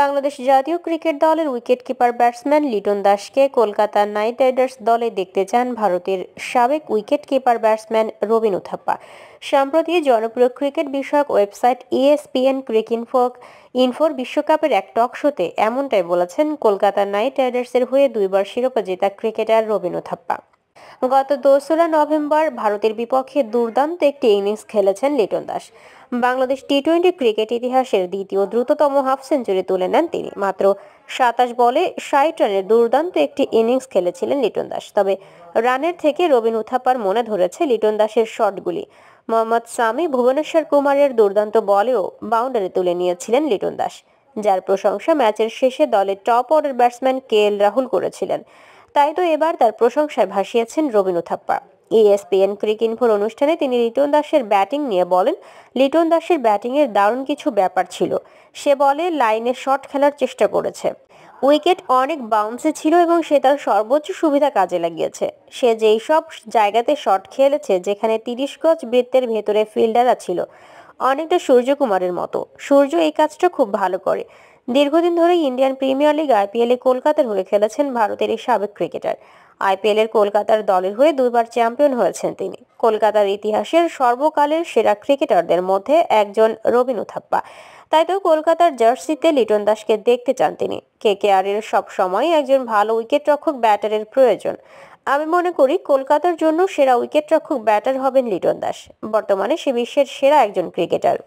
বাংলাদেশ জাতীয় ক্রিকেট দলের wicketkeeper batsman Liton দাসকে কলকাতা নাইট রাইডার্স দলে দেখতে চান ভারতের সাবেক উইকেটকিপার ব্যাটসম্যান রবিন উথাপ্পা সম্প্রতি জনপ্রিয় ক্রিকেট বিষয়ক ওয়েবসাইট ইএসপিএন ক্রিক ইনফোক ইনফোর বিশ্বকাপের এক টক শোতে এমনটাই বলেছেন কলকাতা নাইট রাইডার্সের হয়ে দুইবার শিরোপা জেতা ক্রিকেটার রবিন উথাপ্পা গত দোসরা নভেম্বর ভারতের বিপক্ষে দুর্দান্ত একটি ইনিংস খেলেছেন Liton Das Bangladesh T twenty cricket ইতিহাসের দ্বিতীয় দ্রুততম হাফ সেঞ্চুরি তুলে নেন তিনি মাত্র সাতাশ বলে ষাট রানের দুর্দান্ত একটি ইনিংস খেলেছিলেন লিটন দাস তবে রানের থেকে রবিন উথাপার মনে ধরেছে লিটন দাসের শটগুলি মোহাম্মদ সামি ভুবনেশ্বর কুমারের দুর্দান্ত বলেও বাউন্ডারি তুলে নিয়েছিলেন লিটন দাস যার প্রশংসা ম্যাচের শেষে দলের top order batsman K L Rahul করেছিলেন তাই তো এবার তার প্রশংসায় ভাসিয়েছেন রবীন্দ্র থাপ্পা ইএসপিএন ক্রিক ইনফোর অনুষ্ঠানে তিনি লিটন দাসের ব্যাটিং নিয়ে বলেন লিটন দাসের ব্যাটিংয়ের দারুণ কিছু ব্যাপার ছিল সে বলে লাইনে শট খেলার চেষ্টা করেছে উইকেট অনেক বাউন্সে ছিল এবং সে তার সর্বোচ্চ সুবিধা কাজে লাগিয়েছে সে যেই সব জায়গাতে শট খেলেছে যেখানে তিরিশ গজ বৃত্তের ভেতরে ফিল্ডাররা ছিল অনেকটা সূর্যকুমারের মতো সূর্য এই কাজটা খুব ভালো করে দীর্ঘদিন ধরে ইন্ডিয়ান প্রিমিয়ার লিগ আইপিএলে কলকাতার হয়ে খেলেছেন ভারতের এই সাবেক ক্রিকেটার আইপিএলের কলকাতার দলের হয়ে দুবার চ্যাম্পিয়ন হয়েছেন তিনি কলকাতার ইতিহাসের সর্বকালের সেরা ক্রিকেটারদের মধ্যে একজন রবীন্দ্র থাপ্পা তাই তো কলকাতার জার্সিতে লিটন দাসকে দেখতে চান তিনি কে কে আর এর সবসময় একজন ভালো উইকেট রক্ষক ব্যাটারের প্রয়োজন আমি মনে করি কলকাতার জন্য সেরা উইকেট রক্ষক ব্যাটার হবেন লিটন দাস বর্তমানে সে বিশ্বের সেরা একজন ক্রিকেটার